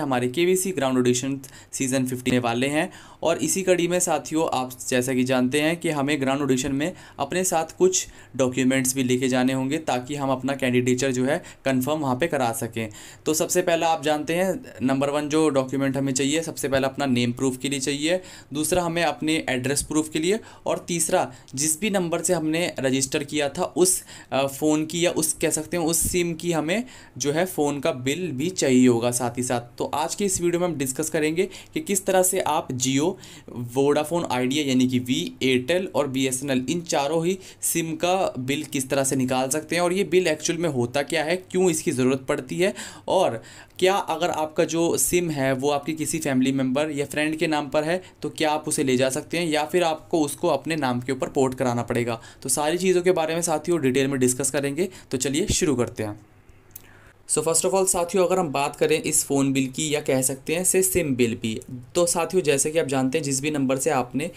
हमारे K V C ground audition season fifteen वाले हैं और इसी कड़ी में साथियों आप जैसा कि जानते हैं कि हमें ग्राउंड ऑडिशन में अपने साथ कुछ डॉक्यूमेंट्स भी लेके जाने होंगे ताकि हम अपना कैंडिडेचर जो है कंफर्म वहाँ पे करा सकें तो सबसे पहला आप जानते हैं नंबर वन जो डॉक्यूमेंट हमें चाहिए सबसे पहला अपना नेम प्रूफ के लिए चाहिए दूसरा हमें अपने एड्रेस प्रूफ के लिए और तीसरा जिस भी नंबर से हमने रजिस्टर किया था उस फ़ोन की या उस कह सकते हैं उस सिम की हमें जो है फ़ोन का बिल भी चाहिए होगा साथ ही साथ तो तो आज के इस वीडियो में हम डिस्कस करेंगे कि किस तरह से आप जियो वोडाफोन आइडिया यानी कि वी एयरटेल और बी इन चारों ही सिम का बिल किस तरह से निकाल सकते हैं और ये बिल एक्चुअल में होता क्या है क्यों इसकी ज़रूरत पड़ती है और क्या अगर आपका जो सिम है वो आपकी किसी फैमिली मेम्बर या फ्रेंड के नाम पर है तो क्या आप उसे ले जा सकते हैं या फिर आपको उसको अपने नाम के ऊपर पोर्ट कराना पड़ेगा तो सारी चीज़ों के बारे में साथियों डिटेल में डिस्कस करेंगे तो चलिए शुरू करते हैं सो फर्स्ट ऑफ ऑल साथियों अगर हम बात करें इस फ़ोन बिल की या कह सकते हैं से सिम बिल भी तो साथियों जैसे कि आप जानते हैं जिस भी नंबर से आपने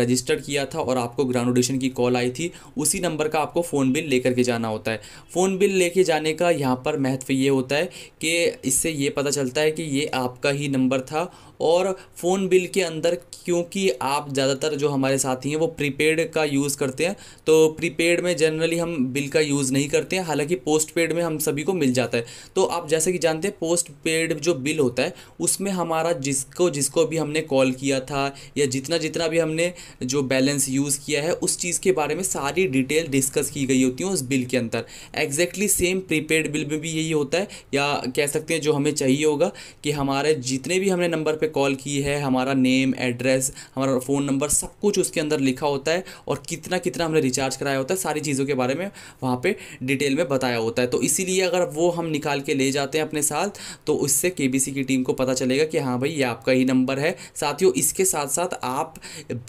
रजिस्टर किया था और आपको ग्रेजुएशन की कॉल आई थी उसी नंबर का आपको फ़ोन बिल लेकर के जाना होता है फ़ोन बिल लेके जाने का यहाँ पर महत्व ये होता है कि इससे ये पता चलता है कि ये आपका ही नंबर था और फ़ोन बिल के अंदर क्योंकि आप ज़्यादातर जो हमारे साथी हैं वो प्रीपेड का यूज़ करते हैं तो प्रीपेड में जनरली हम बिल का यूज़ नहीं करते हैं हालांकि पोस्ट पेड में हम सभी को मिल जाता है तो आप जैसे कि जानते हैं पोस्ट पेड जो बिल होता है उसमें हमारा जिसको जिसको भी हमने कॉल किया था या जितना जितना भी हमने जो बैलेंस यूज़ किया है उस चीज़ के बारे में सारी डिटेल डिस्कस की गई होती है उस बिल के अंदर एग्जैक्टली सेम प्रीपेड बिल में भी यही होता है या कह सकते हैं जो हमें चाहिए होगा कि हमारे जितने भी हमने नंबर पर पे कॉल की है हमारा नेम एड्रेस हमारा फ़ोन नंबर सब कुछ उसके अंदर लिखा होता है और कितना कितना हमने रिचार्ज कराया होता है सारी चीज़ों के बारे में वहाँ पर डिटेल में बताया होता है तो इसीलिए अगर वो हम निकाल के ले जाते हैं अपने साथ तो उससे के की टीम को पता चलेगा कि हाँ भाई ये आपका ही नंबर है साथियों इसके साथ साथ आप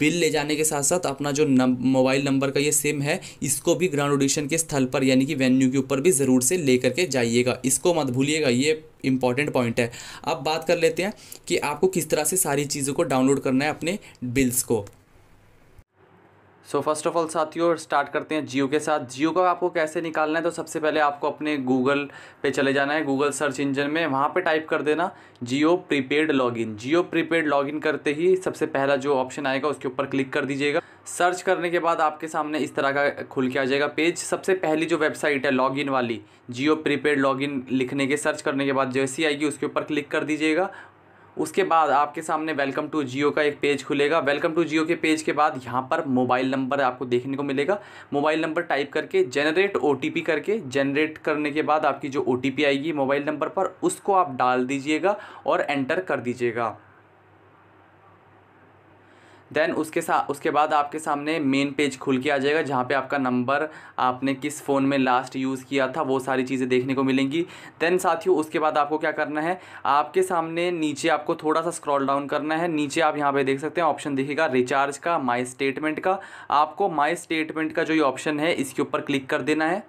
बिल ले जाने के साथ साथ अपना जो मोबाइल नंबर का ये सिम है इसको भी ग्राउंड ऑडिशन के स्थल पर यानी कि वेन्यू के ऊपर भी ज़रूर से ले करके जाइएगा इसको मत भूलिएगा ये इंपॉर्टेंट पॉइंट है अब बात कर लेते हैं कि आपको किस तरह से सारी चीज़ों को डाउनलोड करना है अपने बिल्स को सो फर्स्ट ऑफ ऑल साथियों स्टार्ट करते हैं जियो के साथ जियो का आपको कैसे निकालना है तो सबसे पहले आपको अपने गूगल पे चले जाना है गूगल सर्च इंजन में वहाँ पे टाइप कर देना Jio prepaid login Jio prepaid login करते ही सबसे पहला जो ऑप्शन आएगा उसके ऊपर क्लिक कर दीजिएगा सर्च करने के बाद आपके सामने इस तरह का खुल के आ जाएगा पेज सबसे पहली जो वेबसाइट है लॉगिन वाली जियो प्रीपेड लॉगिन लिखने के सर्च करने के बाद जैसी आएगी उसके ऊपर क्लिक कर दीजिएगा उसके बाद आपके सामने वेलकम टू जियो का एक पेज खुलेगा वेलकम टू जियो के पेज के बाद यहाँ पर मोबाइल नंबर आपको देखने को मिलेगा मोबाइल नंबर टाइप करके जनरेट ओ करके जनरेट करने के बाद आपकी जो ओ आएगी मोबाइल नंबर पर उसको आप डाल दीजिएगा और एंटर कर दीजिएगा देन उसके साथ उसके बाद आपके सामने मेन पेज खुल के आ जाएगा जहाँ पे आपका नंबर आपने किस फ़ोन में लास्ट यूज़ किया था वो सारी चीज़ें देखने को मिलेंगी देन साथियों उसके बाद आपको क्या करना है आपके सामने नीचे आपको थोड़ा सा स्क्रॉल डाउन करना है नीचे आप यहाँ पर देख सकते हैं ऑप्शन दिखेगा रिचार्ज का माई स्टेटमेंट का आपको माई स्टेटमेंट का जो ये ऑप्शन है इसके ऊपर क्लिक कर देना है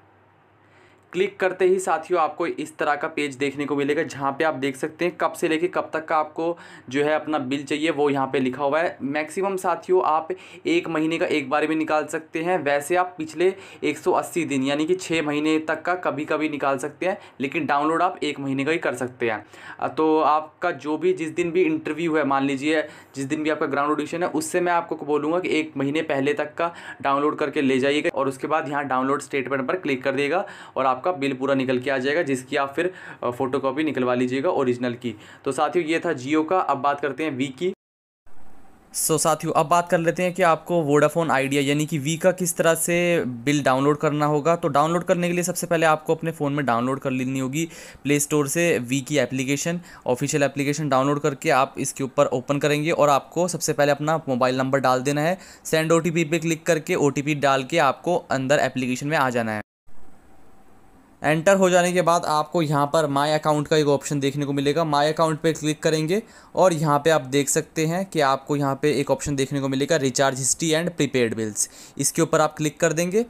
क्लिक करते ही साथियों आपको इस तरह का पेज देखने को मिलेगा जहाँ पे आप देख सकते हैं कब से लेके कब तक का आपको जो है अपना बिल चाहिए वो यहाँ पे लिखा हुआ है मैक्सिमम साथियों आप एक महीने का एक बार भी निकाल सकते हैं वैसे आप पिछले 180 दिन यानी कि छः महीने तक का कभी कभी निकाल सकते हैं लेकिन डाउनलोड आप एक महीने का ही कर सकते हैं तो आपका जो भी जिस दिन भी इंटरव्यू है मान लीजिए जिस दिन भी आपका ग्राउंड ऑडिशन है उससे मैं आपको बोलूँगा कि एक महीने पहले तक का डाउनलोड करके ले जाइएगा और उसके बाद यहाँ डाउनलोड स्टेटमेंट पर क्लिक कर देगा और आप आपका बिल पूरा निकल के आ जाएगा जिसकी आप फिर फोटोकॉपी निकलवा लीजिएगा ओरिजिनल की तो साथियों ये था जियो का अब बात करते हैं वी की सो so, साथियों अब बात कर लेते हैं कि आपको वोडाफोन आइडिया यानी कि वी का किस तरह से बिल डाउनलोड करना होगा तो डाउनलोड करने के लिए सबसे पहले आपको अपने फ़ोन में डाउनलोड कर लेनी होगी प्ले स्टोर से वी की एप्लीकेशन ऑफिशियल एप्लीकेशन डाउनलोड करके आप इसके ऊपर ओपन करेंगे और आपको सबसे पहले अपना मोबाइल नंबर डाल देना है सेंड ओ पे क्लिक करके ओ डाल के आपको अंदर एप्लीकेशन में आ जाना है एंटर हो जाने के बाद आपको यहाँ पर माय अकाउंट का एक ऑप्शन देखने को मिलेगा माय अकाउंट पे क्लिक करेंगे और यहाँ पे आप देख सकते हैं कि आपको यहाँ पे एक ऑप्शन देखने को मिलेगा recharge history and prepaid bills इसके ऊपर आप क्लिक कर देंगे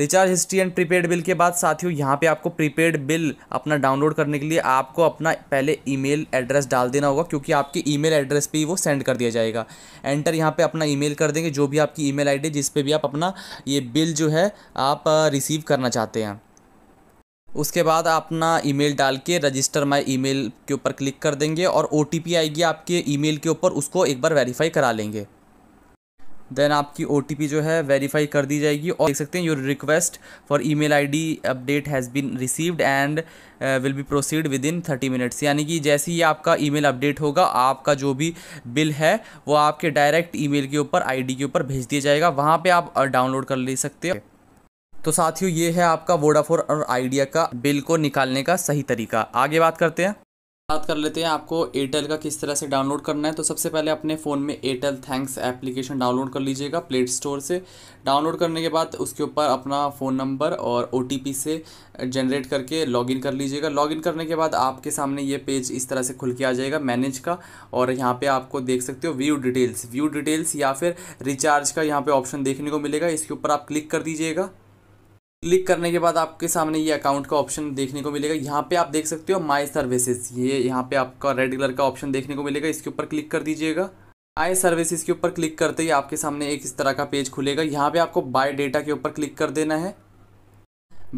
recharge history and prepaid bill के बाद साथियों यहाँ पे आपको प्रीपेड बिल अपना डाउनलोड करने के लिए आपको अपना पहले ईमेल एड्रेस डाल देना होगा क्योंकि आपके ईमेल एड्रेस पे ही वो सेंड कर दिया जाएगा एंटर यहाँ पे अपना ईमेल कर देंगे जो भी आपकी ईमेल आईडी जिस पे भी आप अपना ये बिल जो है आप रिसीव करना चाहते हैं उसके बाद अपना ईमेल डाल के रजिस्टर माई ईमेल के ऊपर क्लिक कर देंगे और ओ आएगी आपके ईमेल के ऊपर उसको एक बार वेरीफाई करा लेंगे देन आपकी ओ जो है वेरीफाई कर दी जाएगी और देख सकते हैं your request for email I D update has been received and will be proceed with in thirty minutes यानी कि जैसे ही आपका ई मेल अपडेट होगा आपका जो भी बिल है वो आपके डायरेक्ट ई मेल के ऊपर आई डी के ऊपर भेज दिया जाएगा वहाँ पर आप डाउनलोड uh, कर ले सकते हो तो साथियों ये है आपका वोडाफोन और आइडिया का बिल को निकालने का सही तरीका आगे बात करते हैं बात कर लेते हैं आपको एयरटेल का किस तरह से डाउनलोड करना है तो सबसे पहले अपने फ़ोन में एयरटेल थैंक्स एप्लीकेशन डाउनलोड कर लीजिएगा प्ले स्टोर से डाउनलोड करने के बाद उसके ऊपर अपना फ़ोन नंबर और ओ से जनरेट करके लॉगिन कर लीजिएगा लॉगिन करने के बाद आपके सामने ये पेज इस तरह से खुल के आ जाएगा मैनेज का और यहाँ पर आपको देख सकते हो व्यू डिटेल्स व्यू डिटेल्स या फिर रिचार्ज का यहाँ पर ऑप्शन देखने को मिलेगा इसके ऊपर आप क्लिक कर दीजिएगा क्लिक करने के बाद आपके सामने ये अकाउंट का ऑप्शन देखने को मिलेगा यहाँ पे आप देख सकते हो माई सर्विसेज ये यहाँ पे आपका रेड कलर का ऑप्शन देखने को मिलेगा इसके ऊपर क्लिक कर दीजिएगा माई सर्विसेज के ऊपर क्लिक करते ही आपके सामने एक इस तरह का पेज खुलेगा यहाँ पे आपको बाय डेटा के ऊपर क्लिक कर देना है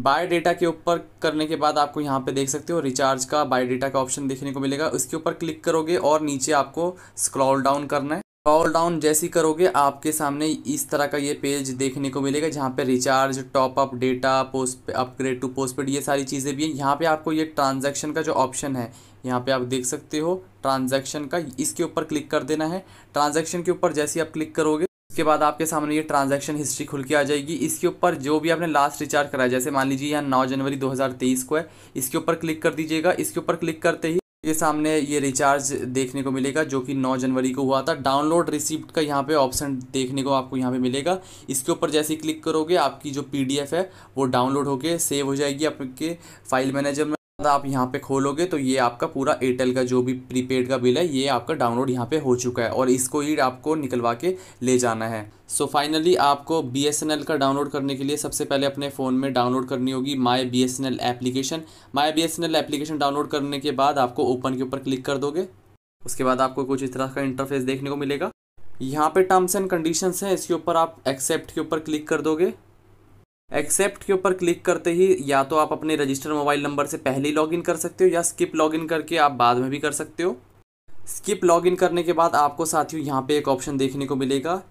बाय डेटा के ऊपर करने के बाद आपको यहाँ पे देख सकते हो रिचार्ज का बाय डेटा का ऑप्शन देखने को मिलेगा उसके ऊपर क्लिक करोगे और नीचे आपको स्क्रॉल डाउन करना है स्क्रॉल डाउन जैसी करोगे आपके सामने इस तरह का ये पेज देखने को मिलेगा जहाँ पे recharge top up data post upgrade to post ये सारी चीज़ें भी हैं यहाँ पे आपको ये ट्रांजैक्शन का जो ऑप्शन है यहाँ पे आप देख सकते हो ट्रांजैक्शन का इसके ऊपर क्लिक कर देना है ट्रांजैक्शन के ऊपर जैसे आप क्लिक करोगे उसके बाद आपके सामने ये ट्रांजेक्शन हिस्ट्री खुल के आ जाएगी इसके ऊपर जो भी आपने लास्ट रिचार्ज कराया जैसे मान लीजिए यहाँ नौ जनवरी दो को है इसके ऊपर क्लिक कर दीजिएगा इसके ऊपर क्लिक करते ही ये सामने ये रिचार्ज देखने को मिलेगा जो कि 9 जनवरी को हुआ था डाउनलोड रिसिप्ट का यहाँ पे ऑप्शन देखने को आपको यहाँ पे मिलेगा इसके ऊपर जैसे ही क्लिक करोगे आपकी जो पीडीएफ है वो डाउनलोड होके सेव हो जाएगी आपके फाइल मैनेजर में आप यहाँ पे खोलोगे तो ये आपका पूरा एयरटेल का जो भी प्रीपेड का बिल है ये आपका डाउनलोड यहाँ पे हो चुका है और इसको ही आपको निकलवा के ले जाना है सो so फाइनली आपको बी का डाउनलोड करने के लिए सबसे पहले अपने फ़ोन में डाउनलोड करनी होगी my B S application my B application download करने के बाद आपको ओपन के ऊपर क्लिक कर दोगे उसके बाद आपको कुछ इस तरह का इंटरफेस देखने को मिलेगा यहाँ पे टर्म्स एंड कंडीशन हैं इसके ऊपर आप एक्सेप्ट के ऊपर क्लिक कर दोगे एक्सेप्ट के ऊपर क्लिक करते ही या तो आप अपने रजिस्टर मोबाइल नंबर से पहले ही लॉगिन कर सकते हो या स्किप लॉगिन करके आप बाद में भी कर सकते हो स्किप लॉगिन करने के बाद आपको साथियों यहाँ पे एक ऑप्शन देखने को मिलेगा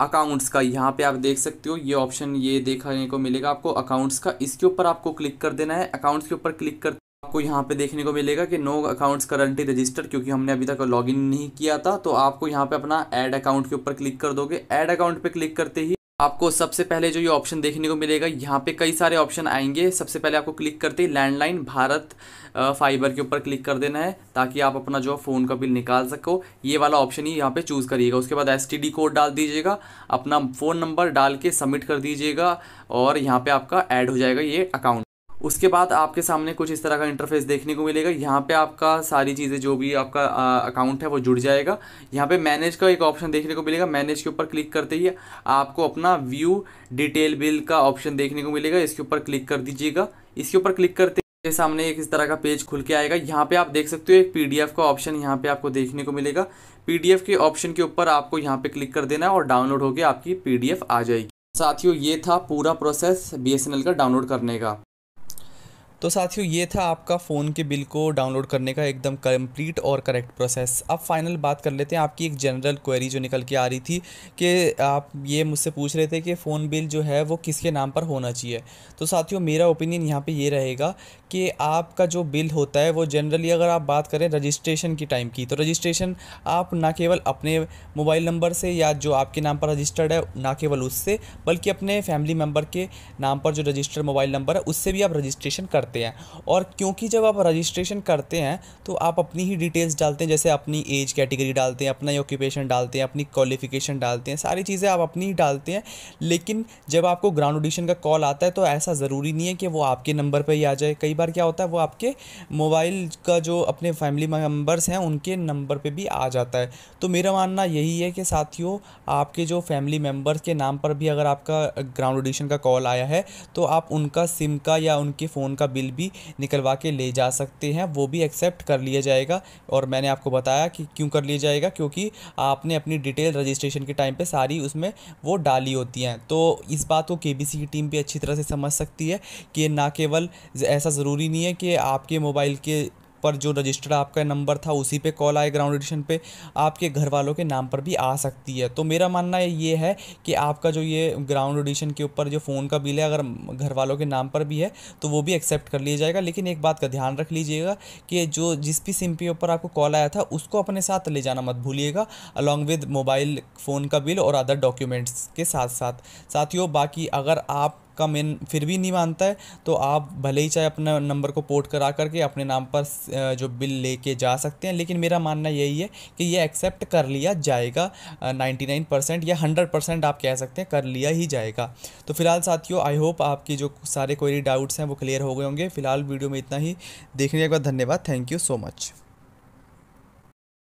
अकाउंट्स का यहाँ पे आप देख सकते हो ये ऑप्शन ये देखने को मिलेगा आपको अकाउंट्स का इसके ऊपर आपको क्लिक कर देना है अकाउंट्स के ऊपर क्लिक कर आपको यहाँ पे देखने को मिलेगा कि नो अकाउंट्स करंटली रजिस्टर्ड क्योंकि हमने अभी तक लॉगिन नहीं किया था तो आपको यहाँ पे अपना ऐड अकाउंट के ऊपर क्लिक कर दोगे ऐड अकाउंट पे क्लिक करते ही आपको सबसे पहले जो ये ऑप्शन देखने को मिलेगा यहाँ पे कई सारे ऑप्शन आएंगे सबसे पहले आपको क्लिक करते ही लैंडलाइन भारत फाइबर के ऊपर क्लिक कर देना है ताकि आप अपना जो फ़ोन का बिल निकाल सको ये वाला ऑप्शन ही यहाँ पे चूज़ करिएगा उसके बाद एस कोड डाल दीजिएगा अपना फ़ोन नंबर डाल के सबमिट कर दीजिएगा और यहाँ पर आपका ऐड हो जाएगा ये अकाउंट उसके बाद आपके सामने कुछ इस तरह का इंटरफेस देखने को मिलेगा यहाँ पे आपका सारी चीज़ें जो भी आपका अकाउंट है वो जुड़ जाएगा यहाँ पे मैनेज का एक ऑप्शन देखने को मिलेगा मैनेज के ऊपर क्लिक करते ही आपको अपना व्यू डिटेल बिल का ऑप्शन देखने को मिलेगा इसके ऊपर क्लिक कर दीजिएगा इसके ऊपर क्लिक करते के सामने एक इस तरह का पेज खुल के आएगा यहाँ पे आप देख सकते हो एक पीडीएफ का ऑप्शन यहाँ पे आपको देखने को मिलेगा पीडीएफ के ऑप्शन के ऊपर आपको यहाँ पे क्लिक कर देना है और डाउनलोड होकर आपकी पीडीएफ आ जाएगी साथियों ये था पूरा प्रोसेस बीएसएनएल का डाउनलोड करने का तो साथियों ये था आपका फ़ोन के बिल को डाउनलोड करने का एकदम कंप्लीट और करेक्ट प्रोसेस अब फाइनल बात कर लेते हैं आपकी एक जनरल क्वेरी जो निकल के आ रही थी कि आप ये मुझसे पूछ रहे थे कि फ़ोन बिल जो है वो किसके नाम पर होना चाहिए तो साथियों मेरा ओपिनियन यहाँ पे ये रहेगा कि आपका जो बिल होता है वो जनरली अगर आप बात करें रजिस्ट्रेशन की टाइम की तो रजिस्ट्रेशन आप ना केवल अपने मोबाइल नंबर से या जो आपके नाम पर रजिस्टर्ड है ना केवल उससे बल्कि अपने फैमिली मेम्बर के नाम पर जो रजिस्टर्ड मोबाइल नंबर है उससे भी आप रजिस्ट्रेशन करते करते हैं और क्योंकि जब आप रजिस्ट्रेशन करते हैं तो आप अपनी ही डिटेल्स डालते हैं जैसे अपनी एज कैटेगरी डालते हैं अपना ऑक्यूपेशन डालते हैं अपनी क्वालिफिकेशन डालते हैं सारी चीज़ें आप अपनी ही डालते हैं लेकिन जब आपको ग्राउंड ऑडिशन का कॉल आता है तो ऐसा ज़रूरी नहीं है कि वो आपके नंबर पर ही आ जाए कई बार क्या होता है वो आपके मोबाइल का जो अपने फैमिली मेम्बर्स हैं उनके नंबर पर भी आ जाता है तो मेरा मानना यही है कि साथियों आपके जो फैमिली मेम्बर्स के नाम पर भी अगर आपका ग्राउंड ऑडिशन का कॉल आया है तो आप उनका सिम का या उनके फ़ोन का बिल बिल भी निकलवा के ले जा सकते हैं वो भी एक्सेप्ट कर लिया जाएगा और मैंने आपको बताया कि क्यों कर लिया जाएगा क्योंकि आपने अपनी डिटेल रजिस्ट्रेशन के टाइम पर सारी उसमें वो डाली होती हैं तो इस बात को के की टीम भी अच्छी तरह से समझ सकती है कि ना केवल ऐसा ज़रूरी नहीं है कि आपके मोबाइल के पर जो रजिस्टर्ड आपका नंबर था उसी पे कॉल आए ग्राउंड एडिशन पे आपके घर वालों के नाम पर भी आ सकती है तो मेरा मानना ये है कि आपका जो ये ग्राउंड एडिशन के ऊपर जो फ़ोन का बिल है अगर घर वालों के नाम पर भी है तो वो भी एक्सेप्ट कर लिया जाएगा लेकिन एक बात का ध्यान रख लीजिएगा कि जो जिस भी सिम पे ऊपर आपको कॉल आया था उसको अपने साथ ले जाना मत भूलिएगा अलॉन्ग विद मोबाइल फ़ोन का बिल और अदर डॉक्यूमेंट्स के साथ साथ साथियों बाकी अगर आप का मेन फिर भी नहीं मानता है तो आप भले ही चाहे अपना नंबर को पोर्ट करा करके अपने नाम पर जो बिल लेके जा सकते हैं लेकिन मेरा मानना यही है कि ये एक्सेप्ट कर लिया जाएगा नाइन्टी नाइन परसेंट या हंड्रेड परसेंट आप कह सकते हैं कर लिया ही जाएगा तो फिलहाल साथियों आई होप आपकी जो सारे कोई डाउट्स हैं वो क्लियर हो गए होंगे फिलहाल वीडियो में इतना ही देखने के बाद धन्यवाद थैंक यू सो मच